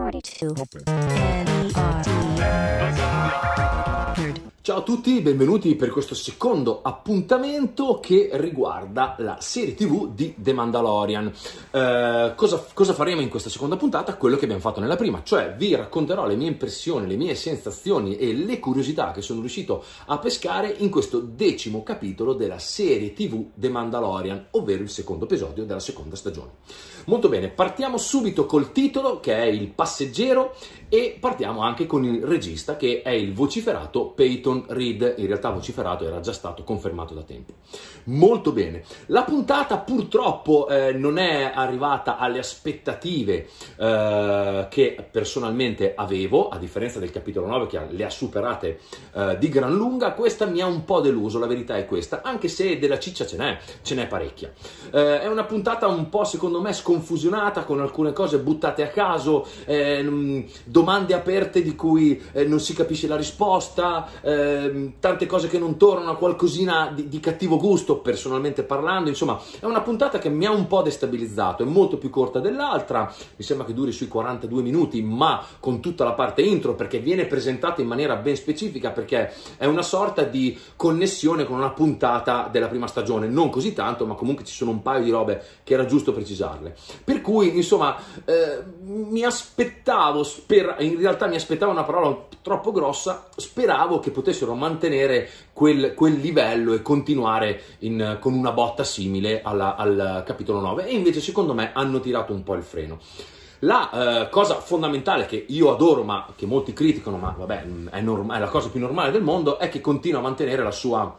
42. N-E-R-D. Ciao a tutti, benvenuti per questo secondo appuntamento che riguarda la serie TV di The Mandalorian. Eh, cosa, cosa, faremo in questa seconda puntata? Quello che abbiamo fatto nella prima, cioè vi racconterò le mie impressioni, le mie sensazioni e le curiosità che sono riuscito a pescare in questo decimo capitolo della serie TV The Mandalorian, ovvero il secondo episodio della seconda stagione. Molto bene, partiamo subito col titolo che è Il passeggero e partiamo anche con il regista che è il vociferato Peyton Reed in realtà vociferato era già stato confermato da tempo. Molto bene, la puntata purtroppo eh, non è arrivata alle aspettative eh, che personalmente avevo, a differenza del capitolo 9 che le ha superate eh, di gran lunga, questa mi ha un po' deluso, la verità è questa, anche se della ciccia ce n'è, ce n'è parecchia. Eh, è una puntata un po' secondo me sconfusionata con alcune cose buttate a caso, eh, mm, domande aperte di cui eh, non si capisce la risposta. Eh, Ehm, tante cose che non tornano, qualcosina di, di, cattivo gusto personalmente parlando, insomma è una puntata che mi ha un po' destabilizzato, è molto più corta dell'altra, mi sembra che duri sui 42 minuti, ma con tutta la parte intro perché viene presentata in maniera ben specifica perché è una sorta di connessione con una puntata della prima stagione, non così tanto, ma comunque ci sono un paio di robe che era giusto precisarle. Per cui, insomma, eh, mi aspettavo, sper- in realtà mi aspettavo una parola troppo grossa, speravo che potesse potessero mantenere quel, quel livello e continuare in, con una botta simile alla, al capitolo 9 e invece secondo me hanno tirato un po' il freno. La eh, cosa fondamentale che io adoro, ma che molti criticano, ma vabbè, mm, è, norm- è la cosa più normale del mondo, è che continua a mantenere la sua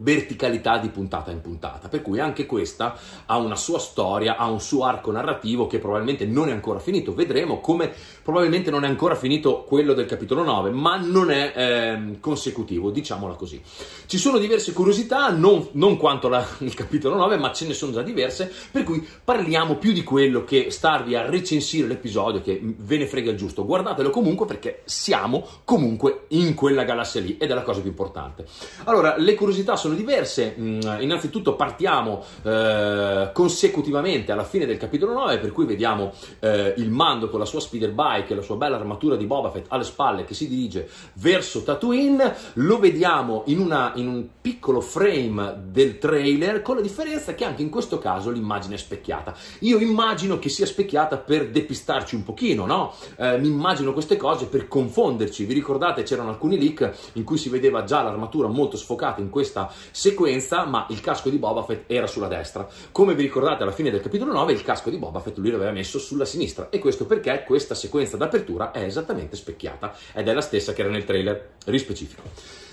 verticalità di puntata in puntata, per cui anche questa ha una sua storia, ha un suo arco narrativo che probabilmente non è ancora finito, vedremo come probabilmente non è ancora finito quello del capitolo 9, ma non è eh, consecutivo, diciamola così. Ci sono diverse curiosità, non, non quanto la, il capitolo 9, ma ce ne sono già diverse, per cui parliamo più di quello che starvi a recensire l'episodio, che ve ne frega il giusto. Guardatelo comunque perché siamo comunque in quella galassia lì ed è la cosa più importante. Allora, le curiosità sono diverse, mm, innanzitutto partiamo eh, consecutivamente alla fine del capitolo 9, per cui vediamo eh, il mando con la sua speeder bike Mike e la sua bella armatura di Boba Fett alle spalle che si dirige verso Tatooine, lo vediamo in, una, in un piccolo frame del trailer con la differenza che anche in questo caso l'immagine è specchiata. Io immagino che sia specchiata per depistarci un pochino, no? Eh, mi immagino queste cose per confonderci. Vi ricordate c'erano alcuni leak in cui si vedeva già l'armatura molto sfocata in questa sequenza, ma il casco di Boba Fett era sulla destra. Come vi ricordate alla fine del capitolo 9 il casco di Boba Fett lui l'aveva messo sulla sinistra e questo perché questa sequenza sequenza d'apertura è esattamente specchiata ed è la stessa che era nel trailer rispecifico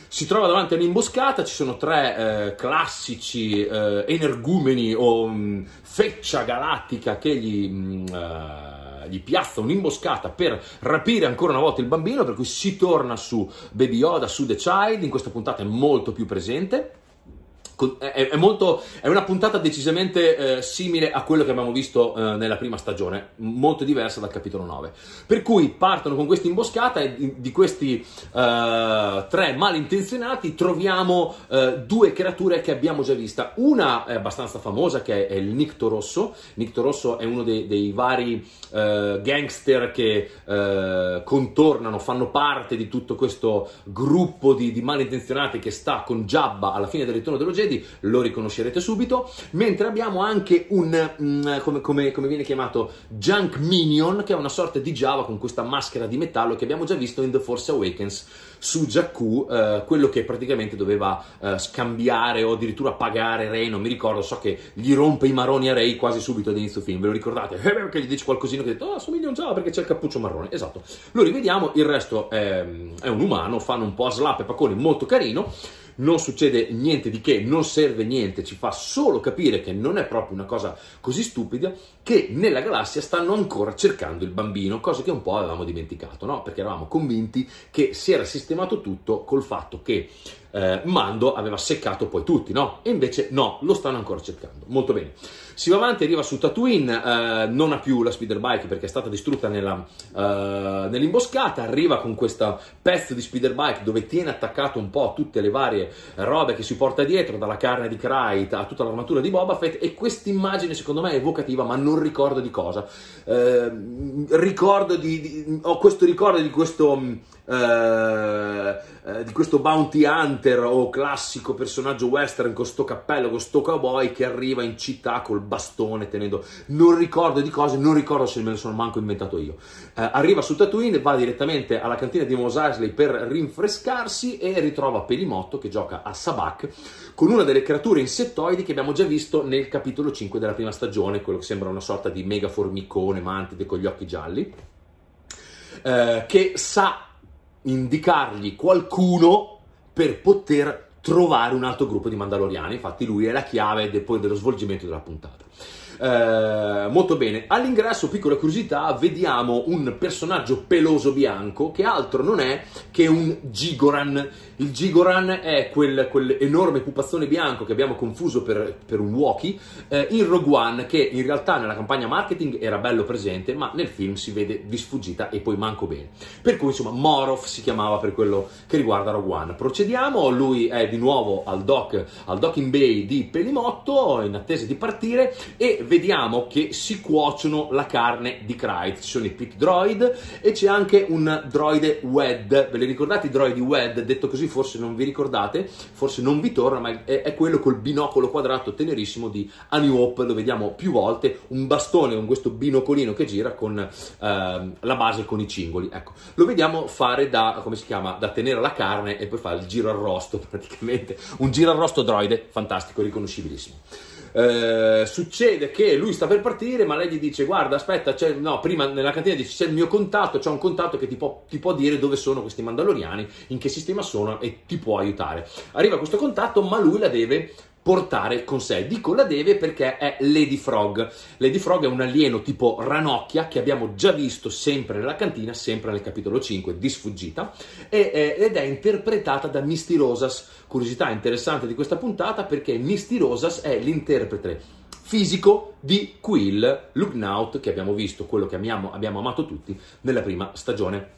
si trova davanti a un'imboscata, ci sono tre eh, classici eh, energumeni o mh, mm, feccia galattica che gli, mh, mm, eh, gli piazza un'imboscata per rapire ancora una volta il bambino, per cui si torna su Baby Yoda, su The Child, in questa puntata è molto più presente. È, è, molto, è, una puntata decisamente eh, simile a quello che abbiamo visto eh, nella prima stagione, molto diversa dal capitolo 9. Per cui partono con questa imboscata e di, di questi eh, tre malintenzionati troviamo eh, due creature che abbiamo già vista. Una è abbastanza famosa che è, è il Nicto Rosso. Nicto Rosso è uno dei, dei vari eh, gangster che eh, contornano, fanno parte di tutto questo gruppo di, di malintenzionati che sta con Jabba alla fine del ritorno dello Jedi piedi, lo riconoscerete subito, mentre abbiamo anche un, mm, come, come, come, viene chiamato, Junk Minion, che è una sorta di Java con questa maschera di metallo che abbiamo già visto in The Force Awakens su Jakku, uh, quello che praticamente doveva uh, scambiare o addirittura pagare Rey, non mi ricordo, so che gli rompe i maroni a Rey quasi subito all'inizio film, ve lo ricordate? Eh, perché gli dice qualcosina che ha detto, ah, oh, somiglia a un Java perché c'è il cappuccio marrone, esatto. Lo rivediamo, il resto è, mm, è un umano, fanno un po' a slap e paccone, molto carino, non succede niente di che, non serve niente, ci fa solo capire che non è proprio una cosa così stupida che nella galassia stanno ancora cercando il bambino, cosa che un po' avevamo dimenticato, no? Perché eravamo convinti che si era sistemato tutto col fatto che eh, Mando aveva seccato poi tutti, no? E invece no, lo stanno ancora cercando. Molto bene. Si va avanti, arriva su Tatooine, eh, non ha più la speeder bike perché è stata distrutta nella, eh, nell'imboscata, arriva con questo pezzo di speeder bike dove tiene attaccato un po' tutte le varie robe che si porta dietro, dalla carne di Krayt a tutta l'armatura di Boba Fett e questa immagine secondo me è evocativa ma non ricordo di cosa. Eh, ricordo di, di, ho questo ricordo di questo, mm, eh, eh, di questo bounty hunt hunter o classico personaggio western con sto cappello, con sto cowboy che arriva in città col bastone tenendo... Non ricordo di cose, non ricordo se me lo sono manco inventato io. Eh, arriva su Tatooine, va direttamente alla cantina di Mos Eisley per rinfrescarsi e ritrova Pelimotto che gioca a Sabak con una delle creature insettoidi che abbiamo già visto nel capitolo 5 della prima stagione, quello che sembra una sorta di mega formicone mantide con gli occhi gialli, eh, che sa indicargli qualcuno per poter trovare un altro gruppo di Mandaloriani. Infatti, lui è la chiave del, poi dello svolgimento della puntata. Eh, molto bene, all'ingresso, piccola curiosità, vediamo un personaggio peloso bianco che altro non è che un Gigoran il Gigoran è quel, quell'enorme pupazzone bianco che abbiamo confuso per, per un walkie. eh, il Rogue One che in realtà nella campagna marketing era bello presente, ma nel film si vede di sfuggita e poi manco bene. Per cui insomma Morov si chiamava per quello che riguarda Rogue One. Procediamo, lui è di nuovo al dock, al docking bay di Pelimotto in attesa di partire e vediamo che si cuociono la carne di Kryte, ci sono i pit droid e c'è anche un droide WED, ve li ricordate i droidi WED, detto così così forse non vi ricordate, forse non vi torna, ma è, è quello col binocolo quadrato tenerissimo di A New Hope, lo vediamo più volte, un bastone con questo binocolino che gira con eh, la base con i cingoli, ecco, lo vediamo fare da, come si chiama, da tenere la carne e poi fare il giro arrosto praticamente, un giro arrosto droide, fantastico, riconoscibilissimo. Eh, succede che lui sta per partire, ma lei gli dice: Guarda, aspetta, no, prima nella cantina dice: C'è il mio contatto, c'è un contatto che ti può, ti può, dire dove sono questi Mandaloriani, in che sistema sono e ti può aiutare. Arriva questo contatto, ma lui la deve portare con sé. Dico la deve perché è Lady Frog. Lady Frog è un alieno tipo ranocchia che abbiamo già visto sempre nella cantina, sempre nel capitolo 5 di sfuggita, eh, ed è interpretata da Misty Rosas. Curiosità interessante di questa puntata perché Misty Rosas è l'interprete fisico di Quill Lugnaut che abbiamo visto, quello che amiamo, abbiamo amato tutti nella prima stagione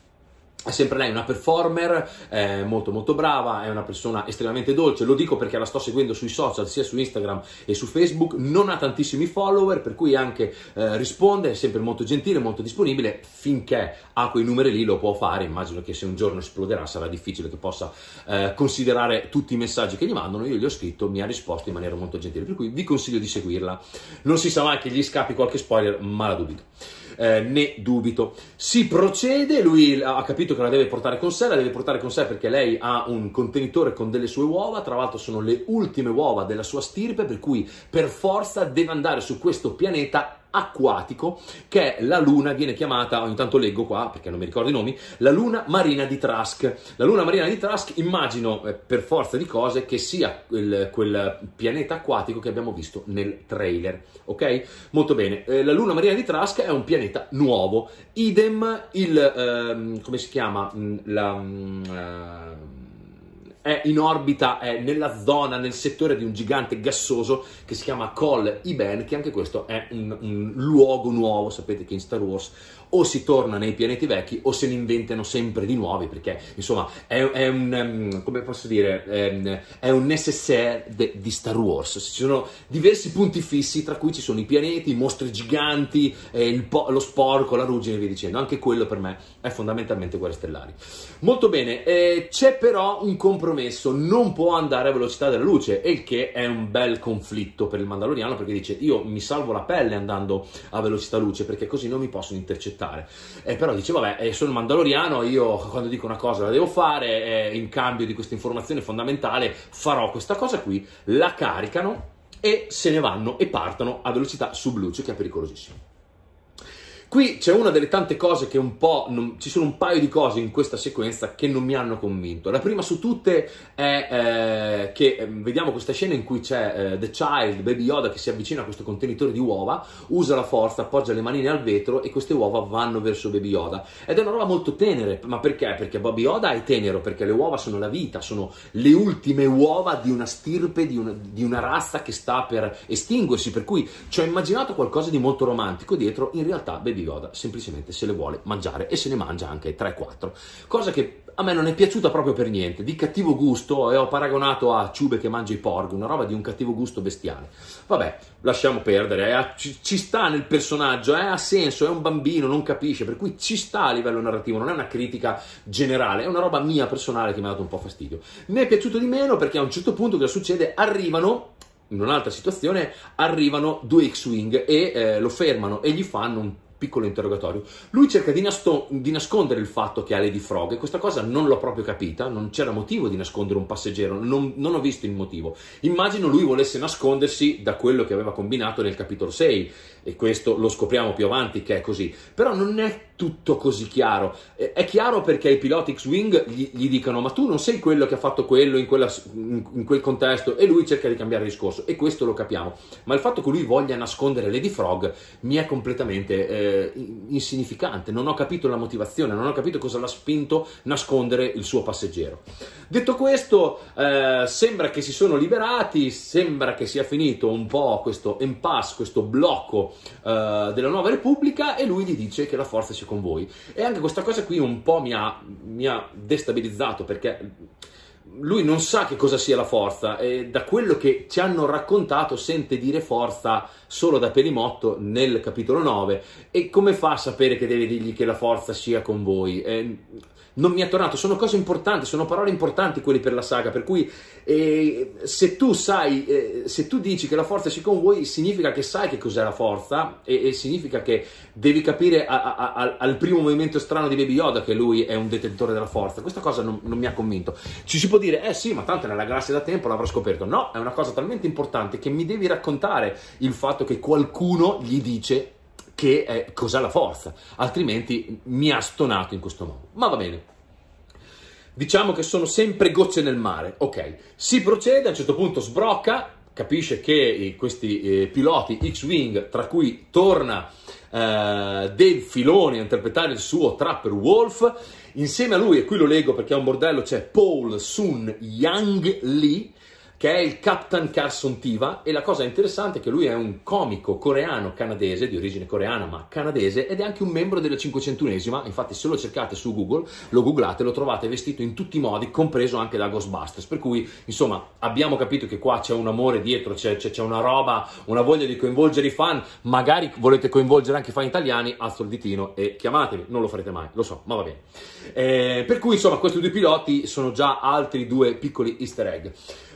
è sempre lei una performer eh, molto molto brava, è una persona estremamente dolce, lo dico perché la sto seguendo sui social, sia su Instagram e su Facebook, non ha tantissimi follower, per cui anche eh, risponde, è sempre molto gentile, molto disponibile, finché ha quei numeri lì lo può fare, immagino che se un giorno esploderà sarà difficile che possa eh, considerare tutti i messaggi che gli mandano, io gli ho scritto, mi ha risposto in maniera molto gentile, per cui vi consiglio di seguirla, non si sa mai che gli scappi qualche spoiler, ma la dubito. Eh, ne dubito. Si procede, lui ha capito che la deve portare con sé, la deve portare con sé perché lei ha un contenitore con delle sue uova, tra l'altro sono le ultime uova della sua stirpe, per cui per forza deve andare su questo pianeta acquatico che è la luna, viene chiamata, ogni tanto leggo qua perché non mi ricordo i nomi, la luna marina di Trask. La luna marina di Trask immagino eh, per forza di cose che sia quel, quel, pianeta acquatico che abbiamo visto nel trailer, ok? Molto bene, eh, la luna marina di Trask è un pianeta nuovo, idem il, eh, come si chiama, mm, la... Mm, ehm, è in orbita, è nella zona, nel settore di un gigante gassoso che si chiama Col Iben, che anche questo è un, un luogo nuovo, sapete che in Star Wars o si torna nei pianeti vecchi o se ne inventano sempre di nuovi, perché insomma è, è un, um, come posso dire, è, ehm, è un necessaire de, di Star Wars, ci sono diversi punti fissi, tra cui ci sono i pianeti, i mostri giganti, eh, po- lo sporco, la ruggine e via dicendo, anche quello per me è fondamentalmente Guerre Stellari. Molto bene, eh, c'è però un compromesso compromesso, non può andare a velocità della luce, il che è un bel conflitto per il Mandaloriano perché dice io mi salvo la pelle andando a velocità luce perché così non mi possono intercettare. E però dice vabbè, eh, sono il Mandaloriano, io quando dico una cosa la devo fare, in cambio di questa informazione fondamentale farò questa cosa qui, la caricano e se ne vanno e partono a velocità subluce che è pericolosissimo. Qui c'è una delle tante cose che un po'. Non, ci sono un paio di cose in questa sequenza che non mi hanno convinto. La prima su tutte è eh, che ehm, vediamo questa scena in cui c'è eh, The Child, Baby Yoda, che si avvicina a questo contenitore di uova, usa la forza, appoggia le manine al vetro e queste uova vanno verso Baby Yoda. Ed è una roba molto tenere. Ma perché? Perché Baby Yoda è tenero, perché le uova sono la vita, sono le ultime uova di una stirpe, di una, di una razza che sta per estinguersi. Per cui ci ho immaginato qualcosa di molto romantico dietro, in realtà Baby di Yoda semplicemente se le vuole mangiare e se ne mangia anche 3-4, cosa che a me non è piaciuta proprio per niente, di cattivo gusto e ho paragonato a Ciube che mangia i porg, una roba di un cattivo gusto bestiale. Vabbè, lasciamo perdere, eh, ci, ci, sta nel personaggio, eh, ha senso, è un bambino, non capisce, per cui ci sta a livello narrativo, non è una critica generale, è una roba mia personale che mi ha dato un po' fastidio. Mi è piaciuto di meno perché a un certo punto che succede? Arrivano in un'altra situazione arrivano due X-Wing e eh, lo fermano e gli fanno un piccolo interrogatorio. Lui cerca di, nasto- di, nascondere il fatto che ha Lady Frog e questa cosa non l'ho proprio capita, non c'era motivo di nascondere un passeggero, non, non, ho visto il motivo. Immagino lui volesse nascondersi da quello che aveva combinato nel capitolo 6, e questo lo scopriamo più avanti che è così, però non è tutto così chiaro. È chiaro perché i piloti X-Wing gli, gli dicono ma tu non sei quello che ha fatto quello in, quella, in, quel contesto e lui cerca di cambiare discorso e questo lo capiamo, ma il fatto che lui voglia nascondere Lady Frog mi è completamente eh, insignificante, non ho capito la motivazione, non ho capito cosa l'ha spinto a nascondere il suo passeggero. Detto questo, eh, sembra che si sono liberati, sembra che sia finito un po' questo impasse, questo blocco uh, della Nuova Repubblica e lui gli dice che la forza c'è con voi. E anche questa cosa qui un po' mi ha, mi ha destabilizzato perché lui non sa che cosa sia la forza e da quello che ci hanno raccontato sente dire forza solo da Perimotto nel capitolo 9 e come fa a sapere che deve dirgli che la forza sia con voi? Eh, non mi ha tornato, sono cose importanti, sono parole importanti quelle per la saga, per cui eh, se tu sai, eh, se tu dici che la forza sia con voi, significa che sai che cos'è la forza e, e significa che devi capire a, a, a, al primo movimento strano di Baby Yoda che lui è un detentore della forza. Questa cosa non, non mi ha convinto. Ci si può può dire, eh sì, ma tanto nella galassia da tempo l'avrò scoperto. No, è una cosa talmente importante che mi devi raccontare il fatto che qualcuno gli dice che eh, cos'è la forza, altrimenti mi ha stonato in questo modo. Ma va bene. Diciamo che sono sempre gocce nel mare, ok. Si procede, a un certo punto sbrocca, capisce che eh, questi eh, piloti X-Wing, tra cui torna eh, Dave Filoni a interpretare il suo Trapper Wolf, insieme a lui, e qui lo leggo perché è un bordello, c'è Paul Sun Yang Lee, che è il Captain Carson Tiva e la cosa interessante è che lui è un comico coreano canadese, di origine coreana ma canadese ed è anche un membro della 501esima, infatti se lo cercate su Google, lo googlate, lo trovate vestito in tutti i modi, compreso anche da Ghostbusters, per cui insomma abbiamo capito che qua c'è un amore dietro, c'è, c'è, c'è una roba, una voglia di coinvolgere i fan, magari volete coinvolgere anche i fan italiani, alzo il ditino e chiamatemi, non lo farete mai, lo so, ma va bene. Eh, per cui insomma questi due piloti sono già altri due piccoli easter egg.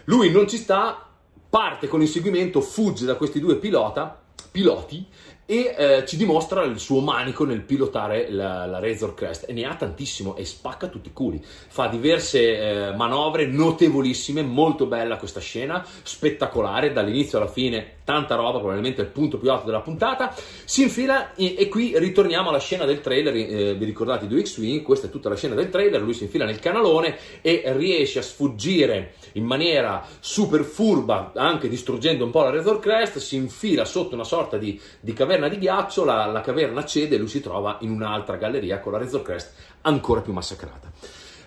Lui non ci sta, parte con il seguimento, fugge da questi due pilota, piloti e eh, ci dimostra il suo manico nel pilotare la, la, Razor Crest e ne ha tantissimo e spacca tutti i culi fa diverse eh, manovre notevolissime molto bella questa scena spettacolare dall'inizio alla fine tanta roba, probabilmente il punto più alto della puntata, si infila e, e qui ritorniamo alla scena del trailer, eh, vi ricordate di X-Wing, questa è tutta la scena del trailer, lui si infila nel canalone e riesce a sfuggire in maniera super furba, anche distruggendo un po' la Razor Crest, si infila sotto una sorta di, di caverna di ghiaccio, la, la caverna cede e lui si trova in un'altra galleria con la Razor Crest ancora più massacrata.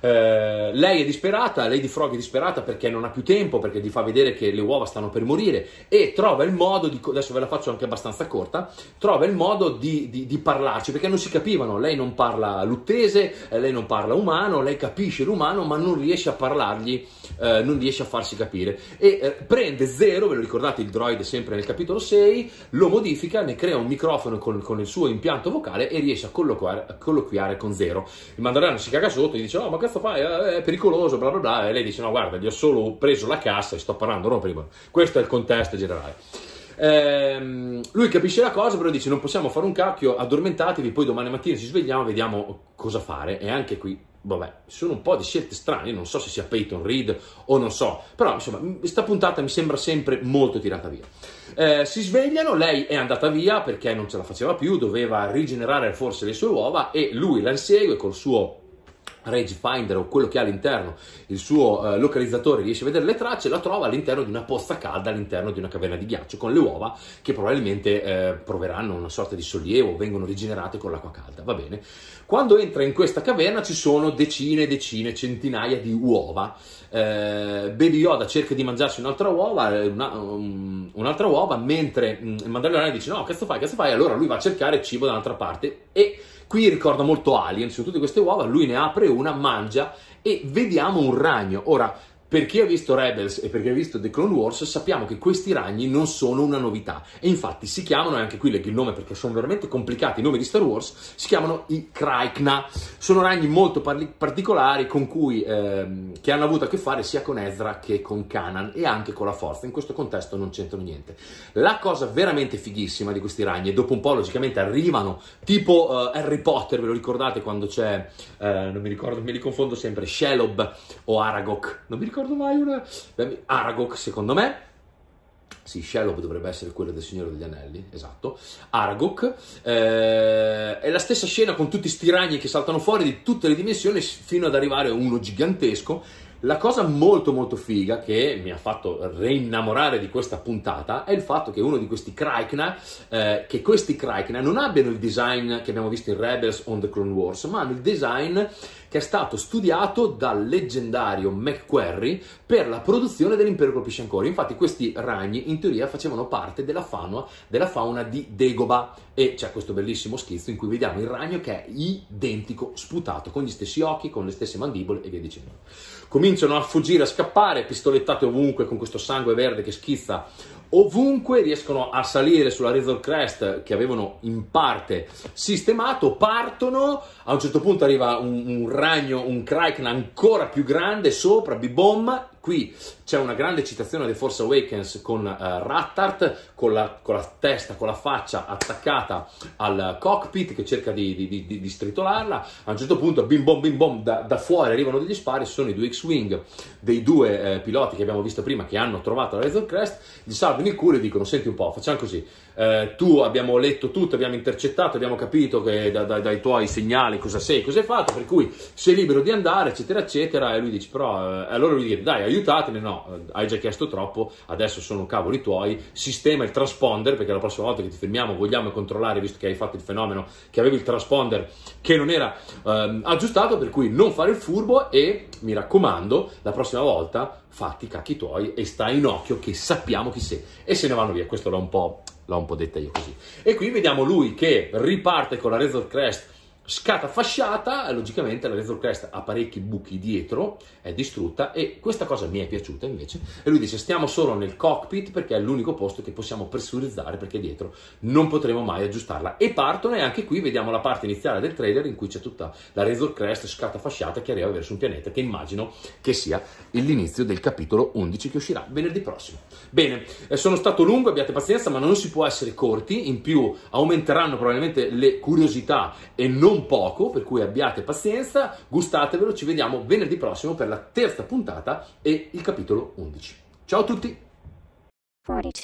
Eh, lei è disperata, Lady Frog è disperata perché non ha più tempo, perché gli fa vedere che le uova stanno per morire e trova il modo di, adesso ve la faccio anche abbastanza corta, trova il modo di, di, di parlarci perché non si capivano, lei non parla luttese, eh, lei non parla umano, lei capisce l'umano ma non riesce a parlargli, eh, non riesce a farsi capire e eh, prende Zero, ve lo ricordate il droid sempre nel capitolo 6, lo modifica, ne crea un microfono con, con il suo impianto vocale e riesce a colloquiare, a colloquiare con Zero. Il mandaloriano si caga sotto e dice oh ma cazzo cazzo fai? È pericoloso, bla bla bla. E lei dice: No, guarda, gli ho solo preso la cassa e sto parlando non prima. Questo è il contesto generale. Ehm, lui capisce la cosa, però dice: Non possiamo fare un cacchio, addormentatevi. Poi domani mattina ci svegliamo e vediamo cosa fare. E anche qui, vabbè, sono un po' di scelte strane. Non so se sia Peyton Reed o non so, però insomma, questa puntata mi sembra sempre molto tirata via. Eh, si svegliano, lei è andata via perché non ce la faceva più, doveva rigenerare forse le sue uova e lui la insegue col suo finder o quello che ha all'interno il suo eh, localizzatore riesce a vedere le tracce, la trova all'interno di una pozza calda, all'interno di una caverna di ghiaccio, con le uova che probabilmente eh, proveranno una sorta di sollievo, vengono rigenerate con l'acqua calda, va bene. Quando entra in questa caverna ci sono decine e decine, centinaia di uova. Eh, Baby Yoda cerca di mangiarsi un'altra uova, eh, una, um, un'altra uova mentre um, il Mandaloriano dice no, cazzo fai, cazzo fai, allora lui va a cercare cibo da un'altra parte e Qui ricorda molto Alien, su tutte queste uova, lui ne apre una, mangia e vediamo un ragno. Ora, per chi ha visto Rebels e per chi ha visto The Clone Wars sappiamo che questi ragni non sono una novità e infatti si chiamano, e anche qui leggo il nome perché sono veramente complicati i nomi di Star Wars, si chiamano i Kraikna. Sono ragni molto parli- particolari con cui, ehm, che hanno avuto a che fare sia con Ezra che con Kanan e anche con la forza. In questo contesto non c'entrano niente. La cosa veramente fighissima di questi ragni, e dopo un po' logicamente arrivano, tipo eh, Harry Potter, ve lo ricordate quando c'è, eh, non mi ricordo, mi li confondo sempre, Shelob o Aragok, non mi ricordo ormai una... Aragog, secondo me. Sì, Shelob dovrebbe essere quella del Signore degli Anelli, esatto. Aragog. Eh, è la stessa scena con tutti sti ragni che saltano fuori di tutte le dimensioni fino ad arrivare a uno gigantesco la cosa molto molto figa che mi ha fatto reinnamorare di questa puntata è il fatto che uno di questi Kraikna, eh, che questi Kraikna non abbiano il design che abbiamo visto in Rebels on the Clone Wars, ma hanno il design che è stato studiato dal leggendario McQuarrie per la produzione dell'Impero colpisce ancora. Infatti questi ragni in teoria facevano parte della fauna, della fauna di Degoba e c'è questo bellissimo schizzo in cui vediamo il ragno che è identico, sputato, con gli stessi occhi, con le stesse mandibole e via dicendo. Comin- cominciano a fuggire, a scappare, pistolettate ovunque con questo sangue verde che schizza ovunque, riescono a salire sulla Razor Crest che avevano in parte sistemato, partono, a un certo punto arriva un, un ragno, un Kraken ancora più grande sopra, bibomba, Qui c'è una grande citazione di Force Awakens con uh, Rattart, con la, con la, testa, con la faccia attaccata al cockpit che cerca di, di, di, di stritolarla. A un certo punto, bim bom bim bom, da, da fuori arrivano degli spari, sono i due X-Wing dei due eh, piloti che abbiamo visto prima che hanno trovato la Razor Crest, gli salvano il culo e dicono senti un po', facciamo così, eh, tu abbiamo letto tutto, abbiamo intercettato, abbiamo capito che da, da, dai tuoi segnali cosa sei, cosa hai fatto, per cui sei libero di andare, eccetera, eccetera. E lui dice, però, eh, allora lui dice, dai, aiutatene, no, eh, hai già chiesto troppo, adesso sono cavoli tuoi, sistema il transponder, perché la prossima volta che ti fermiamo vogliamo controllare, visto che hai fatto il fenomeno, che avevi il transponder che non era ehm, aggiustato, per cui non fare il furbo e, mi raccomando, la prossima volta fatti i cacchi tuoi e stai in occhio che sappiamo chi sei. E se ne vanno via, questo era un po' l'ho un po' detta io così. E qui vediamo lui che riparte con la Razor Crest Scata fasciata, logicamente la retrocrest ha parecchi buchi dietro, è distrutta e questa cosa mi è piaciuta invece. E lui dice stiamo solo nel cockpit perché è l'unico posto che possiamo pressurizzare perché dietro non potremo mai aggiustarla. E partono e anche qui vediamo la parte iniziale del trailer in cui c'è tutta la retrocrest scata fasciata che arriva verso un pianeta che immagino che sia l'inizio del capitolo 11 che uscirà venerdì prossimo. Bene, eh, sono stato lungo, abbiate pazienza, ma non si può essere corti, in più aumenteranno probabilmente le curiosità e non non poco, per cui abbiate pazienza, gustatevelo, ci vediamo venerdì prossimo per la terza puntata e il capitolo 11. Ciao a tutti! 42.